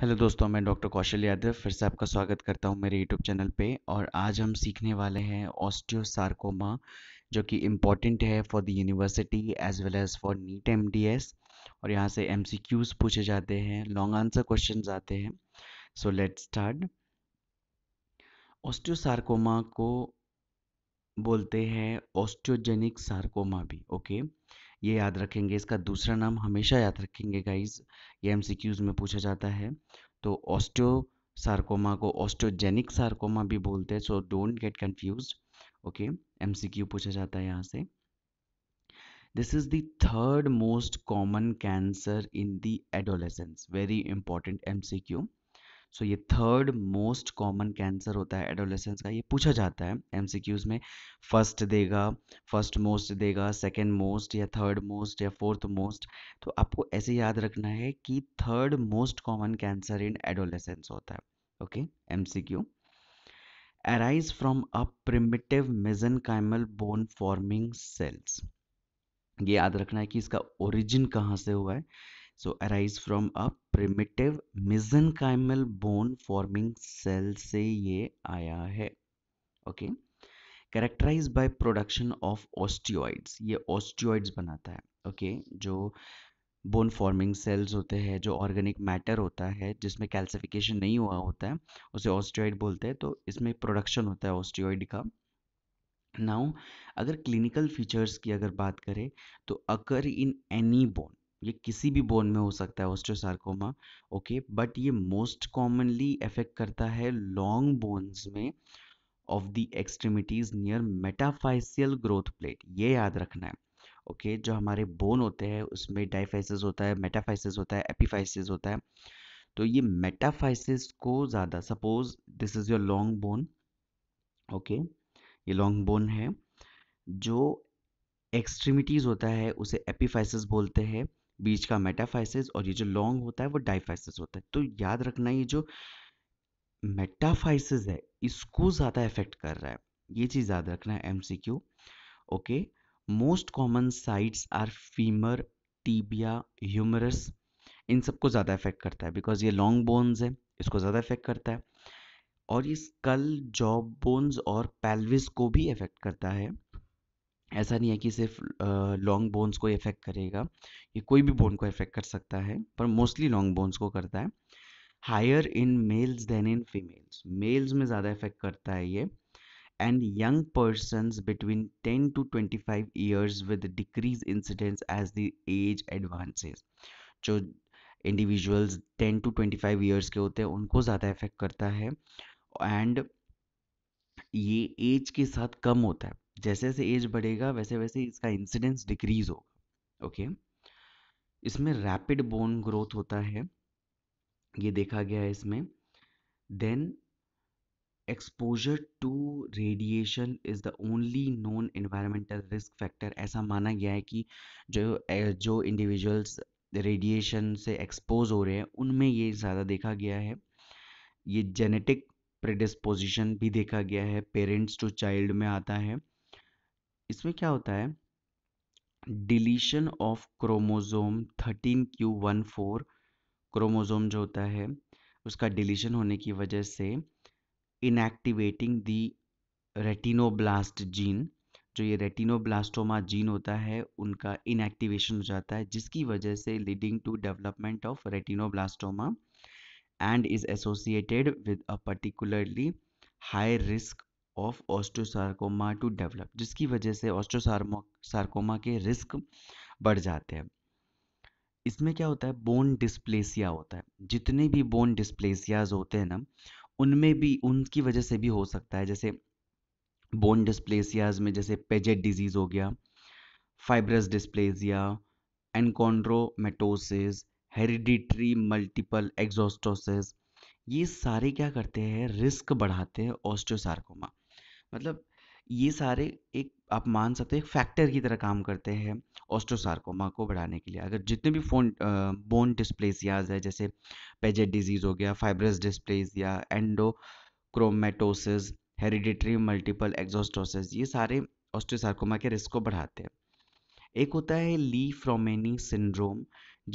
Hello दोस्तों मैं doctor कौशल यादव फिर से आपका स्वागत करता हूं मेरे यूट्यूब चैनल पे और आज हम सीखने वाले हैं ऑस्टियोसार्कोमा जो कि इम्पॉर्टेंट है for the university as well as for NEET MDS और यहां से एमसीक्यूज पूछे जाते हैं लॉन्ग आंसर क्वेश्चन आते हैं सो लेट स्टार्ट ऑस्टियोसार्कोमा को बोलते हैं ऑस्टियोजेनिक सार्कोमा भी ओके okay? ये याद रखेंगे इसका दूसरा नाम हमेशा याद रखेंगे गाइज ये एम में पूछा जाता है तो ऑस्ट्रो सार्कोमा को ऑस्टोजेनिक सार्कोमा भी बोलते हैं so don't get confuse okay um पूछा जाता है यहाँ से this is third most common cancer in the adolescence very important M C Q so ये थर्ड मोस्ट कॉमन कैंसर होता है एडोलेसेंस का ये पूछा जाता है एम में फर्स्ट देगा फर्स्ट मोस्ट देगा सेकेंड मोस्ट या थर्ड मोस्ट या फोर्थ मोस्ट तो आपको ऐसे याद रखना है कि third most common cancer in adolescence होता है okay M C MCQ arise from a primitive mesenchymal bone forming cells ये याद रखना है कि इसका ओरिजिन कहाँ से हुआ है so from a a mesenchymal bone forming cell से ये आया है okay characterize by production of osteoids ये ऑस्टियोइड्स बनाता है okay जो बोन फॉर्मिंग सेल्स होते हैं जो ऑर्गेनिक मैटर होता है जिसमें कैल्सिफिकेशन नहीं हुआ होता है उसे ऑस्टियोइड बोलते हैं तो इसमें प्रोडक्शन होता है ऑस्टियोइड का नाउ अगर क्लिनिकल फीचर्स की अगर बात करें तो अकर इन एनी बोन ये किसी भी बोन में हो सकता है ऑस्ट्रोसार्कोमा ओके बट ये मोस्ट कॉमनली इफेक्ट करता है लॉन्ग बोन्स में of the extremities near metaphyseal growth plate ये याद रखना है ओके okay, जो हमारे बोन होते हैं उसमें डाइफाइसिस होता है मेटाफाइसिस होता है एपीफाइसिस होता है तो ये मेटाफाइसिस को ज़्यादा suppose this is your long bone okay ये लॉन्ग बोन है जो एक्सट्रीमिटीज़ होता है उसे एपीफाइसिस बोलते हैं बीच का मेटाफाइसिस और ये जो लॉन्ग होता है वो डाइफाइसिस होता है तो याद रखना ये जो मेटाफाइसिस है इसको ज़्यादा इफेक्ट कर रहा है ये चीज़ याद रखना है um okay most common sites are femur tibia humerus इन सबको ज़्यादा इफेक्ट करता है बिकॉज ये लॉन्ग बोन्स है इसको ज़्यादा इफेक्ट करता है और ये स्कल जॉब बोन्स और पेल्विस को भी इफेक्ट करता है ऐसा नहीं है कि सिर्फ लॉन्ग बोन्स को इफेक्ट करेगा ये कोई भी बोन को इफेक्ट कर सकता है पर मोस्टली लॉन्ग बोन्स को करता है higher in males than in females males में ज़्यादा इफेक्ट करता है ये and young person between ten to twenty five years with decrease incidence as the age advances जो individuals ten to twenty five years के होते हैं उनको ज़्यादा इफेक्ट करता है एंड ये एज के साथ कम होता है जैसे जैसे एज बढ़ेगा वैसे वैसे इसका इंसिडेंस डिक्रीज होगा ओके इसमें रैपिड बोन ग्रोथ होता है ये देखा गया है इसमें then exposure to radiation is the only non environmental risk factor ऐसा माना गया है कि जो जो इंडिविजुअल्स रेडिएशन से एक्सपोज हो रहे हैं उनमें ये ज़्यादा देखा गया है ये जेनेटिक प्रेडिस्पोजिशन भी देखा गया है पेरेंट्स टू चाइल्ड में आता है इसमें क्या होता है deletion of chromosome thirteen Q one four chromosome जो होता है उसका डिलीशन होने की वजह से इनएक्टिवेटिंग दी रेटिनोब्लास्ट जीन जो ये रेटिनोब्लास्टोमा जीन होता है उनका इनएक्टिवेशन हो जाता है जिसकी वजह से leading to development of retinoblastoma and is associated with a particularly high risk of osteosarcoma to develop जिसकी वजह से ऑस्ट्रोसार्कोमा के रिस्क बढ़ जाते हैं इसमें क्या होता है बोन डिस्प्लेसिया होता है जितने भी बोन डिस्प्लेसियाज होते हैं ना उनमें भी उनकी वजह से भी हो सकता है जैसे बोन डिस्प्लेसियाज में जैसे पेजेट डिजीज़ हो गया fibrous dysplasia enchondromatosis hereditary multiple exostosis ये सारे क्या करते हैं रिस्क बढ़ाते हैं ऑस्ट्रोसार्कोमा मतलब ये सारे एक आप मान सकते हैं फैक्टर की तरह काम करते हैं ऑस्ट्रोसार्कोमा को बढ़ाने के लिए अगर जितने भी फोन बोन डिस्प्लेसियाज है जैसे पेजेट डिजीज़ हो गया फाइब्रस डिस्प्लेस या एंडोक्रोमेटोसिस हेरिडिटरी मल्टीपल एग्जोस्टोसिस ये सारे ऑस्ट्रोसार्कोमा के रिस्क को बढ़ाते हैं एक होता है ली फ्रोमेनी सिंड्रोम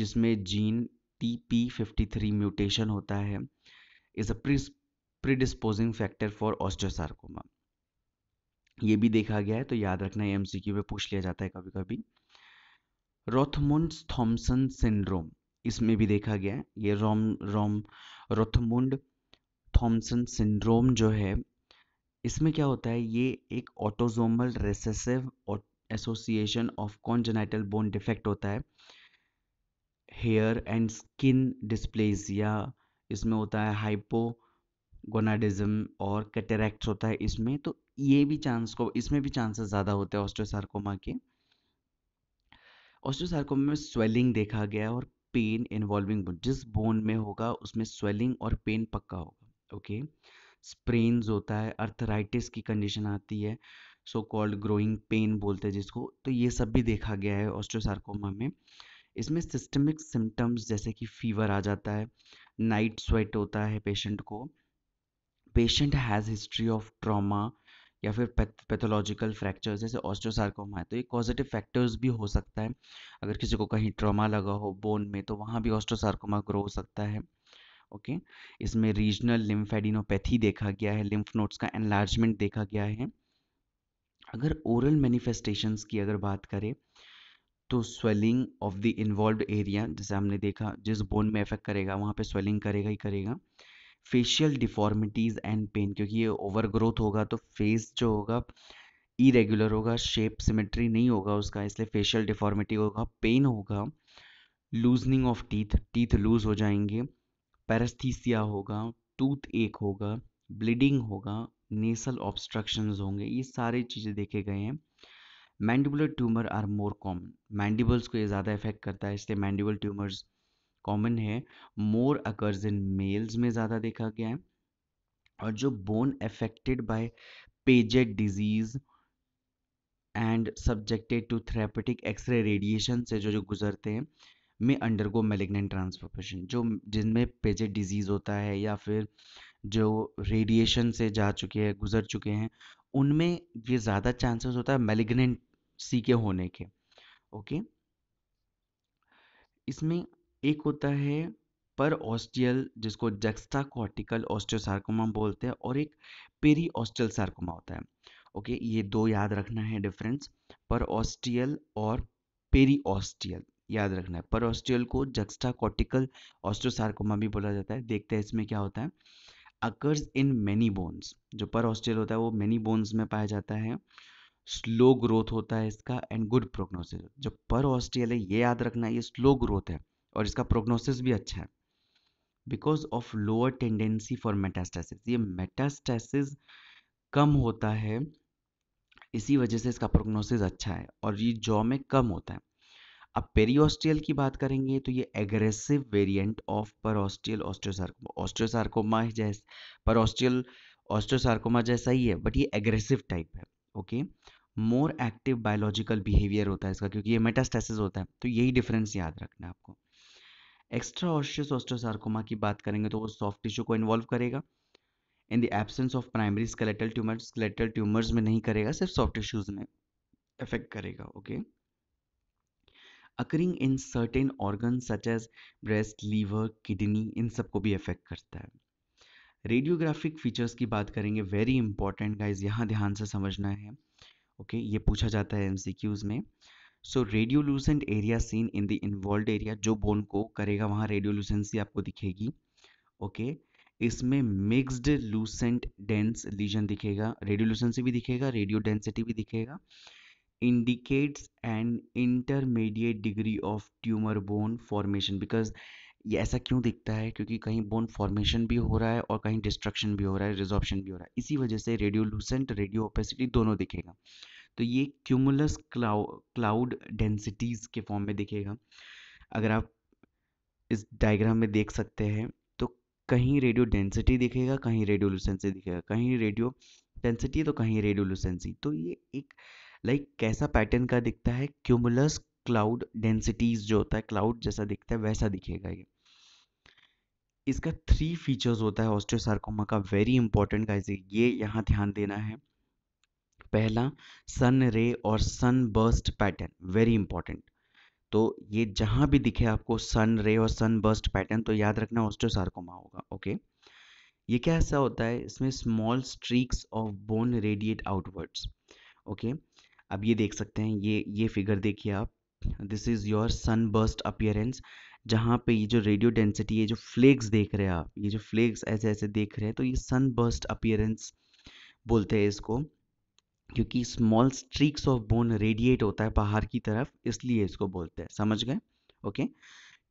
जिसमें gene T P fifty three mutation होता है is a pre predisposing factor for osteosarcoma ये भी देखा गया है तो याद रखना है एमसीक्यू में पूछ लिया जाता है कभी कभी रोथमुंड थॉमसन सिंड्रोम इसमें भी देखा गया है ये रोम रोम रोथमुंड थॉमसन सिंड्रोम जो है इसमें क्या होता है ये एक autosomal recessive association of congenital bone defect होता है हेयर एंड स्किन डिस्प्लेसिया इसमें होता है हाइपोगोनाडिज्म और कैटेरैक्ट्स होता है इसमें तो ये भी चांस को इसमें भी चांसेस ज़्यादा होते हैं ऑस्ट्रोसार्कोमा के ऑस्ट्रोसार्कोमा में स्वेलिंग देखा गया है और पेन इन्वॉल्विंग बोन जिस बोन में होगा उसमें स्वेलिंग और पेन पक्का होगा ओके स्प्रेन्स होता है अर्थराइटिस की कंडीशन आती है सो कॉल्ड ग्रोइंग पेन बोलते हैं जिसको तो ये सब भी देखा गया है ऑस्ट्रोसार्कोमा में इसमें सिस्टमिक सिम्टम्स जैसे कि फीवर आ जाता है नाइट स्वेट होता है पेशेंट को patient has history of trauma या फिर पैथोलॉजिकल फ्रैक्चर्स जैसे ऑस्ट्रोसार्कोमा है तो ये कॉजिटिव फैक्टर्स भी हो सकता है अगर किसी को कहीं ट्रॉमा लगा हो बोन में तो वहाँ भी ऑस्ट्रोसार्कोमा ग्रो हो सकता है ओके okay? इसमें रीजनल लिम्फेडिनोपैथी देखा गया है लिम्फ नोट्स का एनलार्जमेंट देखा गया है अगर ओरल मैनिफेस्टेशंस की अगर बात करें तो swelling of the involve area जैसे हमने देखा जिस बोन में इफेक्ट करेगा वहाँ पे स्वेलिंग करेगा ही करेगा फेशियल डिफॉर्मिटीज़ एंड पेन क्योंकि ये ओवर ग्रोथ होगा तो फेस जो होगा इरेगुलर होगा शेप सिमेट्री नहीं होगा उसका इसलिए फेशियल डिफॉर्मिटी होगा पेन होगा loosening of teeth teeth loose हो जाएंगे पैरस्थीसिया होगा टूथ एक होगा ब्लीडिंग होगा नेसल ऑब्स्ट्रक्शन होंगे ये सारी चीज़ें देखे गए हैं mandibular tumour are more common mandibles को ये ज़्यादा इफेक्ट करता है इसलिए मैंडिबल ट्यूमर्स कॉमन है मोर अकर्स इन मेल्स में ज़्यादा देखा गया है और जो bone affected by Paget disease and subjected to therapeutic X-ray radiation से जो जो गुजरते हैं में अंडरगो मेलेग्नेंट ट्रांसफॉर्मेशन जो जिनमें पेजेट डिजीज़ होता है या फिर जो रेडिएशन से जा चुके हैं गुजर चुके हैं उनमें ये ज़्यादा चांसेस होता है मेलेग्नेंट सी के होने के ओके इसमें एक होता है पर ऑस्टियल जिसको जेक्स्टा कॉर्टिकल ऑस्टियोसार्कोमा बोलते हैं और एक पेरी ऑस्टियल सार्कोमा होता है ओके ये दो याद रखना है डिफरेंस पर ऑस्टियल और पेरी ऑस्टियल याद रखना है पर ऑस्टियल को जक्स्टा कॉर्टिकल ऑस्ट्रोसार्कोमा भी बोला जाता है देखते हैं इसमें क्या होता है अकर्स इन मैनी बोन्स जो पर ऑस्टियल होता है वो मैनी बोन्स में पाया जाता है स्लो ग्रोथ होता है इसका एंड गुड प्रोग्नोसिस जो पर ऑस्टियल है ये याद रखना है ये स्लो ग्रोथ है और इसका प्रोग्नोसिस भी अच्छा है because of lower tendency for metastasis ये मेटास्टेसिस कम होता है इसी वजह से इसका प्रोग्नोसिस अच्छा है और ये जॉ में कम होता है अब पेरीऑस्ट्रियल की बात करेंगे तो ये एग्रेसिव वेरिएंट ऑफ पर ऑस्ट्रियल ऑस्ट्रोसार्कोमा ऑस्ट्रोसार्कोमा पर ऑस्ट्रियल ऑस्ट्रोसार्कोमा जैसा ही है बट ये एग्रेसिव टाइप है okay more active biological behaviour होता है इसका क्योंकि ये मेटास्टेसिस होता है तो यही डिफरेंस याद रखना आपको एक्स्ट्रा ऑस्टियस ऑस्टोसार्कोमा की बात करेंगे तो वो सॉफ्ट टिश्यू को इन्वॉल्व करेगा in the absence of primary skeletal tumour skeletal tumours में नहीं करेगा सिर्फ सॉफ्ट टिश्यूज में इफेक्ट करेगा okay occurring in certain organ such as breast liver kidney इन सबको भी इफेक्ट करता है रेडियोग्राफिक फीचर्स की बात करेंगे वेरी इंपॉर्टेंट गाइज यहाँ ध्यान से समझना है ओके okay, ये पूछा जाता है एम में so radiolucent area seen in the involve area जो बोन को करेगा वहाँ रेडियोलूसेंसी आपको दिखेगी ओके okay? इसमें मिक्सड लूसेंट डेंस लीजन दिखेगा रेडियोलूसेंसी भी दिखेगा रेडियो डेंसिटी भी दिखेगा indicates and intermediate degree of tumour bone formation because ये ऐसा क्यों दिखता है क्योंकि कहीं बोन फॉर्मेशन भी हो रहा है और कहीं डिस्ट्रक्शन भी हो रहा है रिजॉर्प्शन भी हो रहा है इसी वजह से रेडियोलूसेंट रेडियो ओपेसिटी दोनों दिखेगा तो ये क्यूमुलस क्लाउड डेंसिटीज़ के फॉर्म में दिखेगा अगर आप इस डायग्राम में देख सकते हैं तो कहीं रेडियो डेंसिटी दिखेगा कहीं रेडियो लुसेंसी दिखेगा कहीं रेडियो डेंसिटी तो कहीं रेडियो लुसेंसी तो ये एक लाइक कैसा पैटर्न का दिखता है क्यूमुलस क्लाउड डेंसिटीज़ जो होता है क्लाउड जैसा दिखता है वैसा दिखेगा ये इसका थ्री फीचर्स होता है ऑस्ट्रोसार्कोमा का वेरी इंपॉर्टेंट का ये यहाँ ध्यान देना है पहला सन रे और sun burst pattern very important तो ये जहां भी दिखे आपको सन रे और सन बर्स्ट पैटर्न तो याद रखना ऑस्टोसार्कोमा होगा ओके ये क्या ऐसा होता है इसमें small streaks of bone radiate outwards okay अब ये देख सकते हैं ये ये फिगर देखिए आप this is your sun burst appearance जहाँ पे ये जो रेडियो डेंसिटी ये जो फ्लेक्स देख रहे हैं आप ये जो फ्लेक्स ऐसे ऐसे देख रहे हैं तो ये सन बर्स्ट अपियरेंस बोलते हैं इसको क्योंकि small streaks of bone radiate होता है बाहर की तरफ इसलिए इसको बोलते हैं समझ गए ओके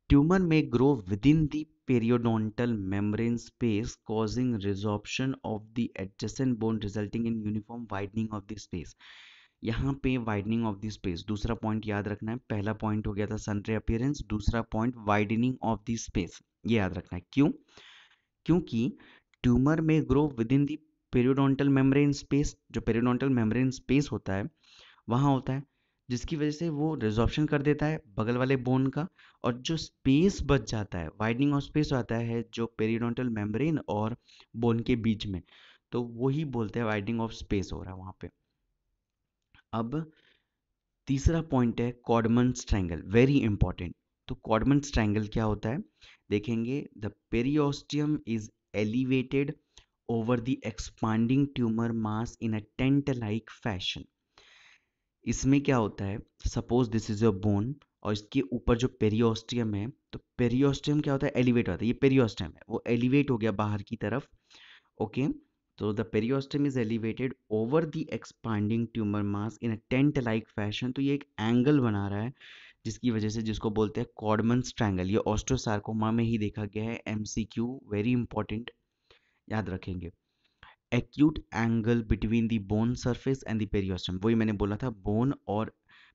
ट्यूमर में grow within the periodontal membrane space causing resorption of the adjacent bone resulting in uniform widening of the space यहाँ पे वाइडनिंग ऑफ द स्पेस दूसरा पॉइंट याद रखना है पहला पॉइंट हो गया था सनरे अपियरेंस दूसरा point widening of the space ये याद रखना है क्यों क्योंकि ट्यूमर में grow within the periodontal membrane space जो पेरियोडोंटल मेम्ब्रेन स्पेस होता है वहाँ होता है जिसकी वजह से वो रिजॉर्प्शन कर देता है बगल वाले बोन का और जो स्पेस बच जाता है वाइडनिंग ऑफ स्पेस आता है जो पेरियोडोंटल मेम्ब्रेन और बोन के बीच में तो वही बोलते हैं वाइडनिंग ऑफ स्पेस हो रहा है वहाँ पे अब तीसरा पॉइंट है कॉडमन स्ट्रैंगल वेरी इंपॉर्टेंट तो कॉडमन स्ट्रैंगल क्या होता है देखेंगे the periosteum is elevated over the expanding tumor mass in a tent like fashion इसमें क्या होता है suppose this is your bone और इसके ऊपर जो पेरियोस्टियम है तो पेरियोस्टियम क्या होता है एलिवेट होता है ये पेरियोस्टियम है वो एलिवेट हो गया बाहर की तरफ ओके तो the periosteum is elevated over the expanding tumour mass in a tent like fashion तो ये एक एंगल बना रहा है जिसकी वजह से जिसको बोलते हैं कॉर्डमन स्ट्रैंगल ये ऑस्ट्रोसार्कोमा में ही देखा गया है एम वेरी इंपॉर्टेंट याद रखेंगे acute angle between the bone surface and the periosteum वही मैंने बोला था बोन और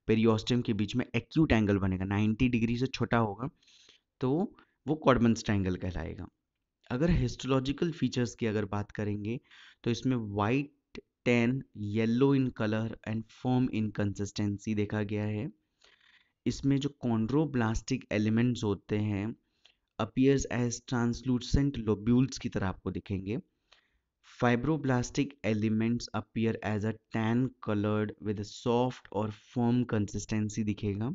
पेरियोस्टम के बीच में एक्यूट एंगल बनेगा 90 डिग्री से छोटा होगा तो वो कॉडमंस ट्राइंगल कहलाएगा अगर हिस्टोलॉजिकल फीचर्स की अगर बात करेंगे तो इसमें white tan yellow in colour and firm in consistency देखा गया है इसमें जो कॉन्ड्रोब्लास्टिक एलिमेंट्स होते हैं अपियर्स एज ट्रांसलूसेंट लोब्यूल्स की तरह आपको दिखेंगे fibroblastic elements appear as a tan coloured with soft और फॉर्म कंसिस्टेंसी दिखेगा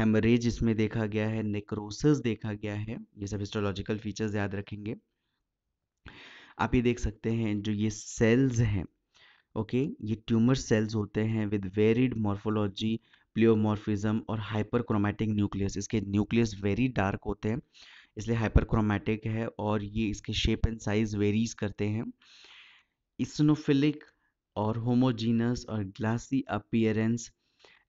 हेमरेज इसमें देखा गया है नेक्रोसिस देखा गया है ये सब हिस्टोलॉजिकल फीचर्स याद रखेंगे आप ये देख सकते हैं जो ये सेल्स हैं ओके ये ट्यूमर सेल्स होते हैं विद वेरिड मॉर्फोलॉजी प्लियोमॉर्फिज्म और हाइपरक्रोमैटिक न्यूक्लियस इसके न्यूक्लियस वेरी डार्क होते हैं इसलिए हाइपरक्रोमैटिक है और ये इसके शेप एंड साइज वेरीज करते हैं इसनोफिलिक और होमोजीनस और glassy appearance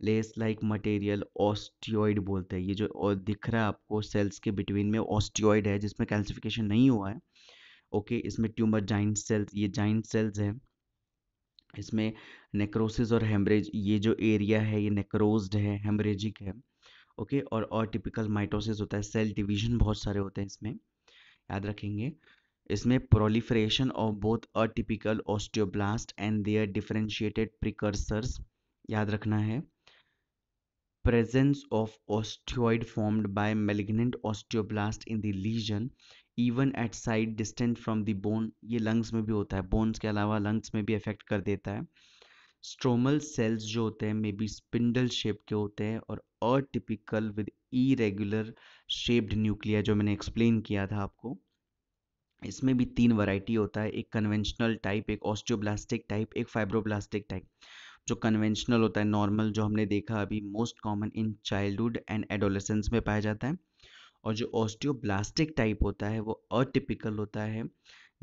lace like material osteoid बोलते हैं ये जो और दिख रहा है आपको सेल्स के बिटवीन में ऑस्टियोइड है जिसमें कैल्सिफिकेशन नहीं हुआ है ओके इसमें ट्यूमर जाइंट सेल्स ये जाइंट सेल्स हैं इसमें नेक्रोसिस और हेमरेज ये जो एरिया है ये नेक्रोज्ड है हेमरेजिक है ओके और और टिपिकल माइटोसिस होता है सेल डिवीजन बहुत सारे होते हैं इसमें याद रखेंगे इसमें proliferation of both atypical osteoblast and their differentiated precursors याद रखना है presence of osteoid formed by malignant osteoblast in the lesion even at site distant from the bone ये लंग्स में भी होता है बोन्स के अलावा लंग्स में भी इफेक्ट कर देता है स्ट्रोमल सेल्स जो होते हैं मे बी स्पिंडल शेप के होते हैं और atypical with irregular shaped nuclei जो मैंने एक्सप्लेन किया था आपको इसमें भी तीन वैरायटी होता है एक कन्वेंशनल टाइप एक ऑस्टियोब्लास्टिक टाइप एक फाइब्रोब्लास्टिक टाइप जो कन्वेंशनल होता है नॉर्मल जो हमने देखा अभी most common in childhood and adolescence में पाया जाता है और जो ऑस्टियोब्लास्टिक टाइप होता है वो अटिपिकल होता है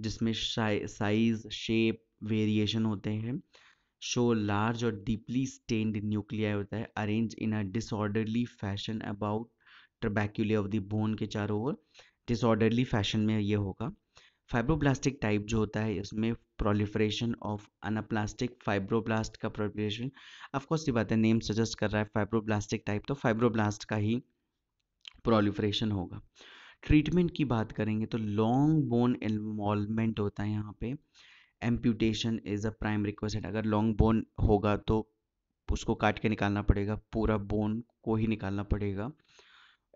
जिसमें साइज शेप वेरिएशन होते हैं शो लार्ज और डीपली स्टेन्ड न्यूक्लिया होता है arrange in a disorderly fashion about trabeculae of the bone के चारों ओर डिसऑर्डरली फैशन में ये होगा फाइब्रोब्लास्टिक टाइप जो होता है इसमें प्रोलिफरेशन ऑफ अनाप्लास्टिक फाइब्रोब्लास्ट का प्रोलिफरेशन ऑफकोर्स ये बात है नेम सजेस्ट कर रहा है फाइब्रोब्लास्टिक टाइप तो फाइब्रोब्लास्ट का ही प्रोलिफ्रेशन होगा ट्रीटमेंट की बात करेंगे तो लॉन्ग बोन इन्वॉलमेंट होता है यहाँ पे amputation is a prime request अगर लॉन्ग बोन होगा तो उसको काट के निकालना पड़ेगा पूरा बोन को ही निकालना पड़ेगा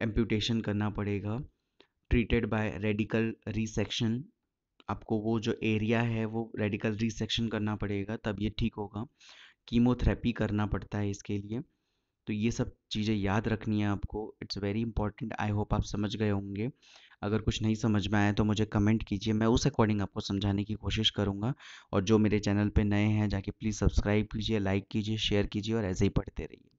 एम्प्यूटेशन करना पड़ेगा ट्रीटेड बाय रेडिकल रिसेक्शन आपको वो जो एरिया है वो रेडिकल रिसेक्शन करना पड़ेगा तब ये ठीक होगा कीमोथेरेपी करना पड़ता है इसके लिए तो ये सब चीज़ें याद रखनी है आपको it's very important I hope आप समझ गए होंगे अगर कुछ नहीं समझ में आए तो मुझे कमेंट कीजिए मैं उस अकॉर्डिंग आपको समझाने की कोशिश करूँगा और जो मेरे चैनल पे नए हैं जाके प्लीज़ सब्सक्राइब कीजिए लाइक कीजिए शेयर कीजिए और ऐसे ही पढ़ते रहिए